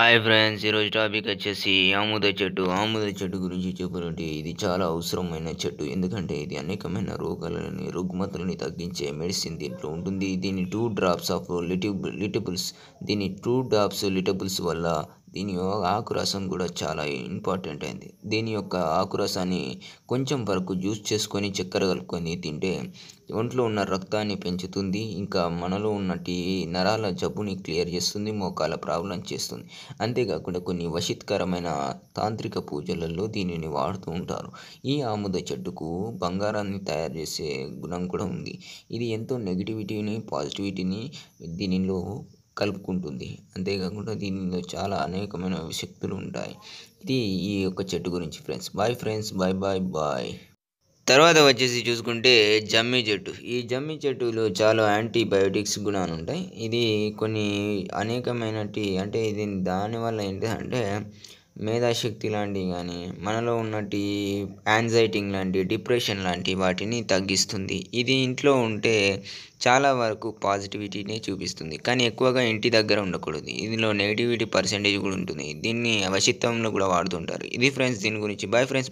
hi friends ఈరోజు topic వచ్చేసి ఆముద చెట్టు ఆముద చెట్టు గురించి చెప్పాలంటే ఇది చాలా అవసరమైన చెట్టు ఎందుకంటే ఇది అనేకమైన రోగాలని రుగ్మతలని తగ్గించే మెడిసిన్ దీంట్లో ఉంటుంది దీని టూ డ్రాప్స్ ఆఫ్ లిటిబుల్స్ దీని టూ డ్రాప్స్ లిటబుల్స్ వల్ల దీని ఆకు రసం కూడా చాలా ఇంపార్టెంట్ అయింది దీని యొక్క ఆకు రసాన్ని కొంచెం వరకు జ్యూస్ చేసుకొని చక్కెర కలుపుకొని తింటే ఒంట్లో ఉన్న రక్తాన్ని పెంచుతుంది ఇంకా మనలో ఉన్నటి నరాల జబ్బుని క్లియర్ చేస్తుంది మోకాల ప్రాబ్లం చేస్తుంది అంతేకాకుండా కొన్ని వశిత్కరమైన తాంత్రిక పూజలలో దీనిని వాడుతూ ఉంటారు ఈ ఆముద చెట్టుకు బంగారాన్ని తయారు చేసే గుణం కూడా ఉంది ఇది ఎంతో నెగిటివిటీని పాజిటివిటీని దీనిలో కలుపుకుంటుంది అంతేకాకుండా దీనిలో చాలా అనేకమైన శక్తులు ఉంటాయి ఇది ఈ యొక్క చెట్టు గురించి friends boy friends boy boy boy తర్వాత వచ్చేసి చూసుకుంటే జమ్మి చెట్టు ఈ జమ్మి చెట్టులో చాలా యాంటీబయోటిక్స్ గుణాలు ఉంటాయి ఇది కొన్ని అనేకమైనటి అంటే ఇది దానివల్ల అంటే మేధాశక్తి లాంటివి కానీ మనలో ఉన్నటి యాంగ్జైటీ లాంటి డిప్రెషన్ లాంటి వాటిని తగ్గిస్తుంది ఇది ఇంట్లో ఉంటే చాలా వరకు పాజిటివిటీనే చూపిస్తుంది కానీ ఎక్కువగా ఇంటి దగ్గర ఉండకూడదు ఇందులో నెగిటివిటీ పర్సెంటేజ్ కూడా ఉంటుంది దీన్ని అవశిత్వంలో కూడా వాడుతుంటారు ఇది ఫ్రెండ్స్ దీని గురించి బాయ్ ఫ్రెండ్స్